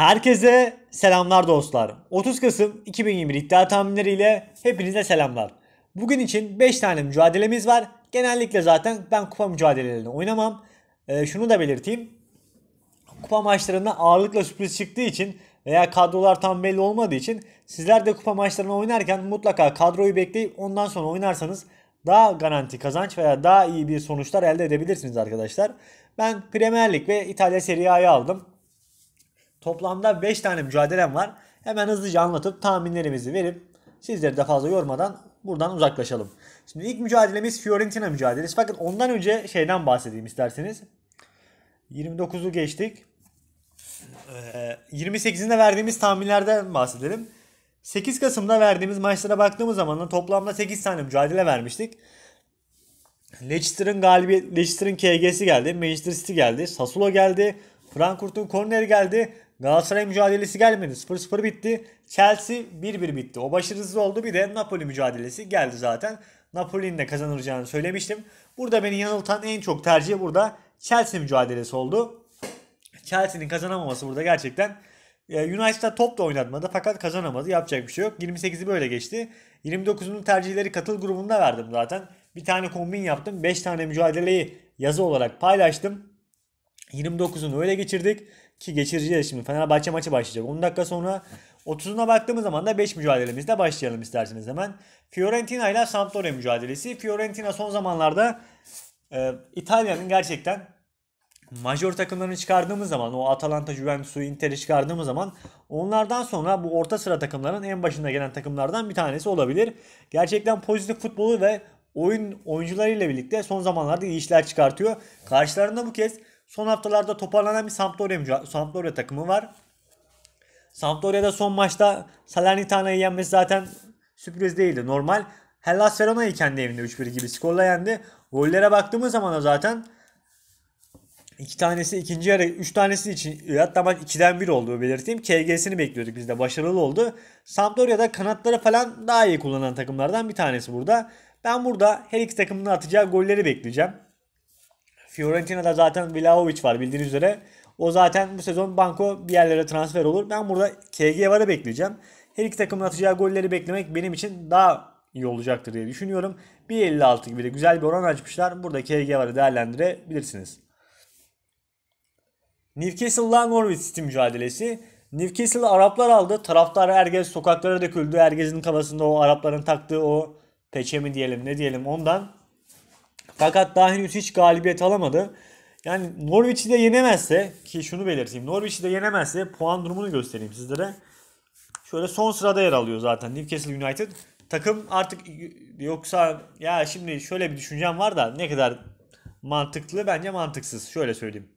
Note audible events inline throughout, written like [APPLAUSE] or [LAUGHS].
Herkese selamlar dostlar. 30 Kasım 2021 iddia tahminleriyle hepinize selamlar. Bugün için 5 tane mücadelemiz var. Genellikle zaten ben kupa mücadelelerini oynamam. Ee, şunu da belirteyim. Kupa maçlarında ağırlıkla sürpriz çıktığı için veya kadrolar tam belli olmadığı için sizler de kupa maçlarını oynarken mutlaka kadroyu bekleyip ondan sonra oynarsanız daha garanti kazanç veya daha iyi bir sonuçlar elde edebilirsiniz arkadaşlar. Ben Premier Lig ve İtalya Serie A'yı aldım. Toplamda 5 tane mücadelem var. Hemen hızlıca anlatıp tahminlerimizi verip sizleri de fazla yormadan buradan uzaklaşalım. Şimdi ilk mücadelemiz Fiorentina mücadelesi. Fakat ondan önce şeyden bahsedeyim isterseniz. 29'u geçtik. 28'inde ee, verdiğimiz tahminlerden bahsedelim. 8 Kasım'da verdiğimiz maçlara baktığımız zaman da toplamda 8 tane mücadele vermiştik. Leicester'ın galibi Leicester'ın KG'si geldi, Manchester City geldi, Sassuolo geldi, Frankfurt'un corner geldi, Galatasaray mücadelesi gelmedi. 0-0 bitti. Chelsea 1-1 bitti. O başarısız oldu. Bir de Napoli mücadelesi geldi zaten. Napoli'nin de kazanacağını söylemiştim. Burada beni yanıltan en çok tercih burada Chelsea mücadelesi oldu. Chelsea'nin kazanamaması burada gerçekten e, United'a top da oynatmadı fakat kazanamadı. Yapacak bir şey yok. 28'i böyle geçti. 29'unun tercihleri katıl grubunda verdim zaten. Bir tane kombin yaptım. 5 tane mücadeleyi yazı olarak paylaştım. 29'unu öyle geçirdik. Ki geçireceğiz şimdi. Fenerbahçe maçı başlayacak. 10 dakika sonra 30'una baktığımız zaman da 5 mücadelemizle başlayalım isterseniz hemen. Fiorentina ile Sampdoria mücadelesi. Fiorentina son zamanlarda e, İtalya'nın gerçekten major takımlarını çıkardığımız zaman o Atalanta, Juventus'u, Inter'i çıkardığımız zaman onlardan sonra bu orta sıra takımların en başında gelen takımlardan bir tanesi olabilir. Gerçekten pozitif futbolu ve oyun oyuncularıyla birlikte son zamanlarda iyi işler çıkartıyor. Karşılarında bu kez Son haftalarda toparlanan bir Sampdoria, Sampdoria takımı var. Sampdoria'da son maçta Salernitana'yı yenmesi zaten sürpriz değildi. Normal Hellas Verona'yı kendi evinde 3-1 gibi skorla yendi. Gollere baktığımız zaman da zaten iki tanesi ikinci yarı, üç tanesi için hatta maç 2'den 1 olduğu belirteyim. KG'sini bekliyorduk biz de başarılı oldu. Sampdoria'da kanatları falan daha iyi kullanan takımlardan bir tanesi burada. Ben burada her iki takımın atacağı golleri bekleyeceğim. Fiorentina'da zaten Vlahovic var bildiğiniz üzere. O zaten bu sezon banko bir yerlere transfer olur. Ben burada KG varı bekleyeceğim. Her iki takımın atacağı golleri beklemek benim için daha iyi olacaktır diye düşünüyorum. 1.56 gibi de güzel bir oran açmışlar. Burada KG varı değerlendirebilirsiniz. Newcastle'la Norwich City mücadelesi. Newcastle Araplar aldı. Taraftar herkes sokaklara döküldü. Herkesin kafasında o Arapların taktığı o peçe mi diyelim ne diyelim ondan. Fakat daha henüz hiç galibiyet alamadı. Yani Norwich'i de yenemezse ki şunu belirteyim. Norwich'i de yenemezse puan durumunu göstereyim sizlere. Şöyle son sırada yer alıyor zaten Newcastle United. Takım artık yoksa ya şimdi şöyle bir düşüncem var da ne kadar mantıklı bence mantıksız. Şöyle söyleyeyim.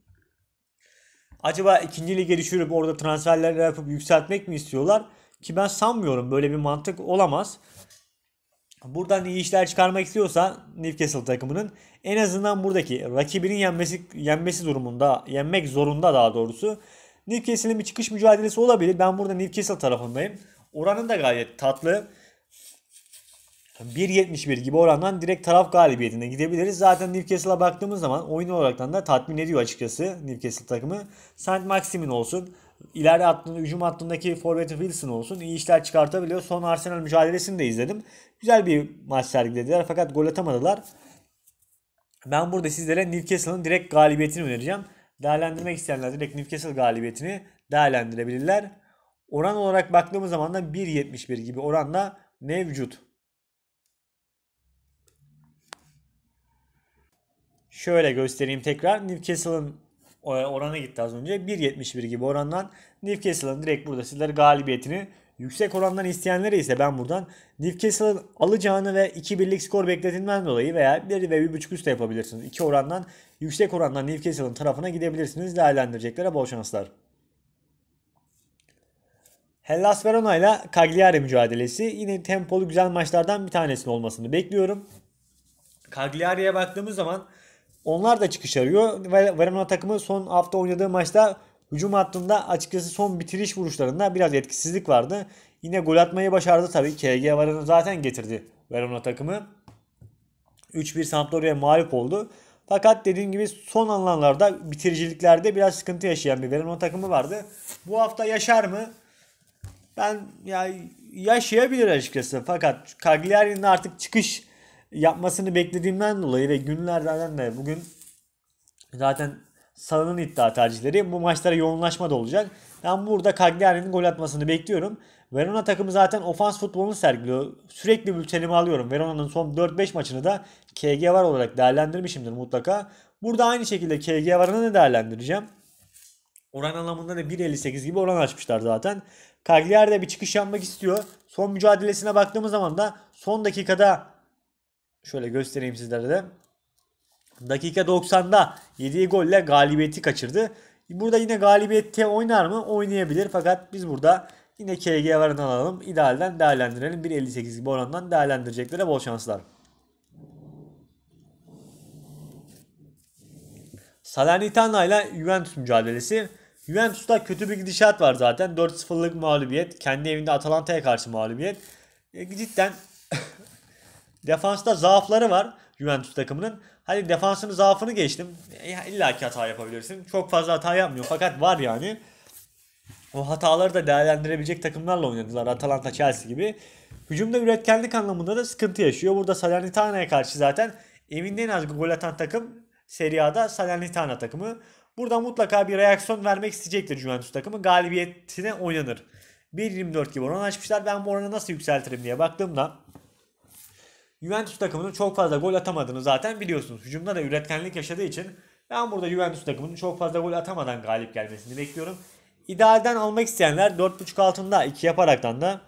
Acaba ikinci lige düşürüp orada transferler yapıp yükseltmek mi istiyorlar? Ki ben sanmıyorum böyle bir mantık olamaz. Buradan iyi işler çıkarmak istiyorsa Newcastle takımının en azından buradaki rakibinin yenmesi, yenmesi durumunda, yenmek zorunda daha doğrusu. Newcastle'in bir çıkış mücadelesi olabilir. Ben burada Newcastle tarafındayım. Oranın da gayet tatlı. 1.71 gibi orandan direkt taraf galibiyetine gidebiliriz. Zaten Newcastle'a baktığımız zaman oyun olarak da tatmin ediyor açıkçası Newcastle takımı. Saint Maximin olsun ileri hattında, hücum hattındaki forvet Wilson olsun iyi işler çıkartabiliyor. Son Arsenal mücadelesini de izledim. Güzel bir maç sergilediler fakat gol atamadılar. Ben burada sizlere Newcastle'ın direkt galibiyetini önereceğim. Değerlendirmek isteyenler direkt Newcastle galibiyetini değerlendirebilirler. Oran olarak baktığımız zaman da 1.71 gibi oranda mevcut. Şöyle göstereyim tekrar. Newcastle'ın orana gitti az önce. 1.71 gibi orandan Newcastle'ın direkt burada sizlere galibiyetini yüksek orandan isteyenlere ise ben buradan Newcastle'ın alacağını ve 2 birlik skor bekletinden dolayı veya 1 ve 1.5 üst de yapabilirsiniz. 2 orandan yüksek orandan Newcastle'ın tarafına gidebilirsiniz. Değerlendireceklere bol şanslar. Hellas Verona ile Cagliari mücadelesi yine tempolu güzel maçlardan bir tanesinin olmasını bekliyorum. Cagliari'ye baktığımız zaman onlar da çıkış arıyor. Verona takımı son hafta oynadığı maçta hücum hattında açıkçası son bitiriş vuruşlarında biraz etkisizlik vardı. Yine gol atmayı başardı tabii. KG Varana zaten getirdi Verona takımı. 3-1 Sampdoria'ya mağlup oldu. Fakat dediğim gibi son anlamlarda bitiriciliklerde biraz sıkıntı yaşayan bir Verona takımı vardı. Bu hafta yaşar mı? Ben ya yaşayabilir açıkçası. Fakat Cagliari'nin artık çıkış yapmasını beklediğimden dolayı ve günlerden de bugün zaten Salah'ın iddia tercihleri bu maçlara yoğunlaşma da olacak. Ben burada Cagliari'nin gol atmasını bekliyorum. Verona takımı zaten ofans futbolunu sergiliyor. Sürekli bültenimi alıyorum. Verona'nın son 4-5 maçını da KG var olarak değerlendirmişimdir mutlaka. Burada aynı şekilde KG varını da değerlendireceğim. Oran anlamında da 1.58 gibi oran açmışlar zaten. Cagliari de bir çıkış yapmak istiyor. Son mücadelesine baktığımız zaman da son dakikada şöyle göstereyim sizlere de. Dakika 90'da yediği golle galibiyeti kaçırdı. Burada yine galibiyette oynar mı? Oynayabilir fakat biz burada yine KG varını alalım. İdealden değerlendirelim. 1.58 gibi orandan değerlendireceklere bol şanslar. Salernitana ile Juventus mücadelesi. Juventus'ta kötü bir gidişat var zaten. 4-0'lık mağlubiyet. Kendi evinde Atalanta'ya karşı mağlubiyet. E, cidden Defansta zaafları var Juventus takımının. Hadi defansının zaafını geçtim. İlla ki hata yapabilirsin. Çok fazla hata yapmıyor fakat var yani. O hataları da değerlendirebilecek takımlarla oynadılar. Atalanta, Chelsea gibi. Hücumda üretkenlik anlamında da sıkıntı yaşıyor. Burada Salernitana'ya karşı zaten evinde en az gol atan takım Serie A'da Salernitana takımı. Burada mutlaka bir reaksiyon vermek isteyecektir Juventus takımı. Galibiyetine oynanır. 1.24 gibi oran açmışlar. Ben bu oranı nasıl yükseltirim diye baktığımda Juventus takımının çok fazla gol atamadığını zaten biliyorsunuz. Hücumda da üretkenlik yaşadığı için ben burada Juventus takımının çok fazla gol atamadan galip gelmesini bekliyorum. İdealden almak isteyenler 4.5 altında 2 yaparaktan da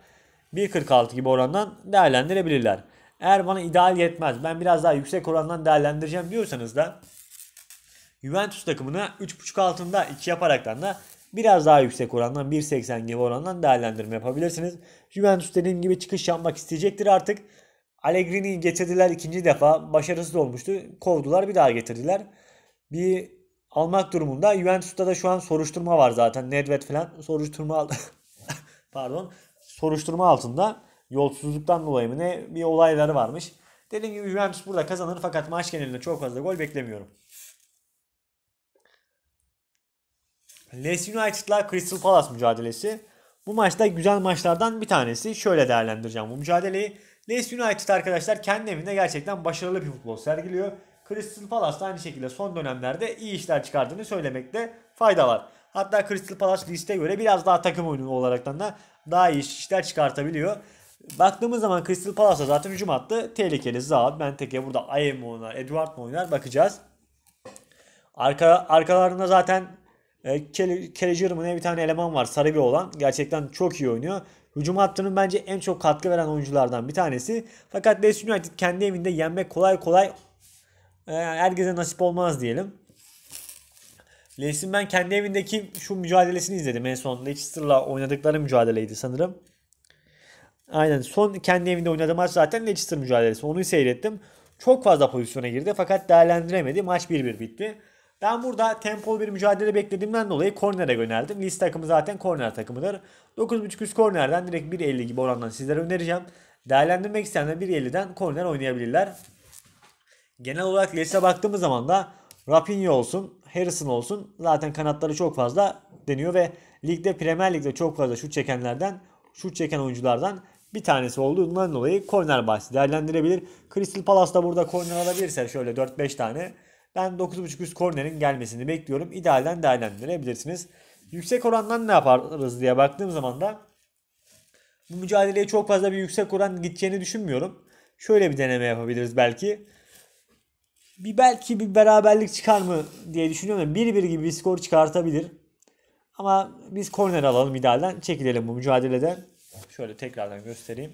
1.46 gibi orandan değerlendirebilirler. Eğer bana ideal yetmez ben biraz daha yüksek orandan değerlendireceğim diyorsanız da Juventus takımını 3.5 altında 2 yaparaktan da biraz daha yüksek orandan 1.80 gibi orandan değerlendirme yapabilirsiniz. Juventus dediğim gibi çıkış yapmak isteyecektir artık. Allegri'ni getirdiler ikinci defa. Başarısız olmuştu. Kovdular bir daha getirdiler. Bir almak durumunda. Juventus'ta da şu an soruşturma var zaten. Nedved falan soruşturma al [LAUGHS] pardon soruşturma altında yolsuzluktan dolayı mı ne bir olayları varmış. Dediğim gibi Juventus burada kazanır fakat maç genelinde çok fazla gol beklemiyorum. Leeds United'la Crystal Palace mücadelesi. Bu maçta güzel maçlardan bir tanesi. Şöyle değerlendireceğim bu mücadeleyi. Leeds United arkadaşlar kendi evinde gerçekten başarılı bir futbol sergiliyor. Crystal Palace da aynı şekilde son dönemlerde iyi işler çıkardığını söylemekte fayda var. Hatta Crystal Palace liste göre biraz daha takım oyunu olaraktan da daha iyi işler çıkartabiliyor. Baktığımız zaman Crystal Palace'a zaten hücum attı. Tehlikeli Zaha, Benteke burada Ayem oynar, Edward mı oynar bakacağız. Arka, arkalarında zaten e, Kelly, Kelly bir tane eleman var sarı bir olan. Gerçekten çok iyi oynuyor. Hücum hattının bence en çok katkı veren oyunculardan bir tanesi. Fakat Leeds United kendi evinde yenmek kolay kolay e, herkese nasip olmaz diyelim. Leeds'in ben kendi evindeki şu mücadelesini izledim en son. Leicester'la oynadıkları mücadeleydi sanırım. Aynen son kendi evinde oynadığı maç zaten Leicester mücadelesi. Onu seyrettim. Çok fazla pozisyona girdi fakat değerlendiremedi. Maç 1-1 bitti. Ben burada tempolu bir mücadele beklediğimden dolayı kornere yöneldim. Leeds takımı zaten korner takımıdır. 9.5 üst kornerden direkt 1.50 gibi orandan sizlere önereceğim. Değerlendirmek isteyenler 1.50'den korner oynayabilirler. Genel olarak Leeds'e baktığımız zaman da Rapinho olsun, Harrison olsun zaten kanatları çok fazla deniyor ve ligde Premier Lig'de çok fazla şut çekenlerden, şut çeken oyunculardan bir tanesi olduğundan dolayı korner bahsi değerlendirebilir. Crystal Palace da burada korner alabilirse şöyle 4-5 tane ben 9.5 üst kornerin gelmesini bekliyorum. İdealden değerlendirebilirsiniz. Yüksek orandan ne yaparız diye baktığım zaman da bu mücadeleye çok fazla bir yüksek oran gideceğini düşünmüyorum. Şöyle bir deneme yapabiliriz belki. Bir belki bir beraberlik çıkar mı diye düşünüyorum. 1-1 gibi bir skor çıkartabilir. Ama biz korner alalım idealden. Çekilelim bu mücadeleden. Şöyle tekrardan göstereyim.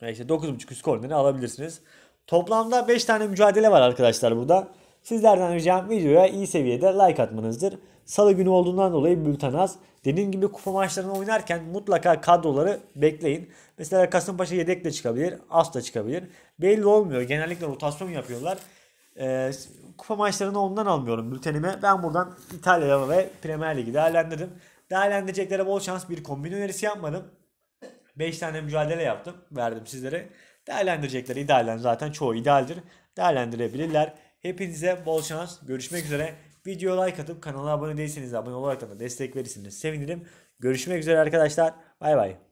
İşte 9.5 üst korneri alabilirsiniz. Toplamda 5 tane mücadele var arkadaşlar burada. Sizlerden ricam videoya iyi seviyede like atmanızdır. Salı günü olduğundan dolayı bülten az. Dediğim gibi kupa maçlarını oynarken mutlaka kadroları bekleyin. Mesela Kasımpaşa yedek de çıkabilir, as da çıkabilir. Belli olmuyor. Genellikle rotasyon yapıyorlar. Ee, kupa maçlarını ondan almıyorum bültenime. Ben buradan İtalya'ya ve Premier Ligi değerlendirdim. Değerlendireceklere bol şans bir kombin önerisi yapmadım. 5 tane mücadele yaptım. Verdim sizlere. Değerlendirecekleri idealen zaten çoğu idealdir. Değerlendirebilirler. Hepinize bol şans. Görüşmek üzere. Video like atıp kanala abone değilseniz abone olarak da destek verirsiniz. Sevinirim. Görüşmek üzere arkadaşlar. Bay bay.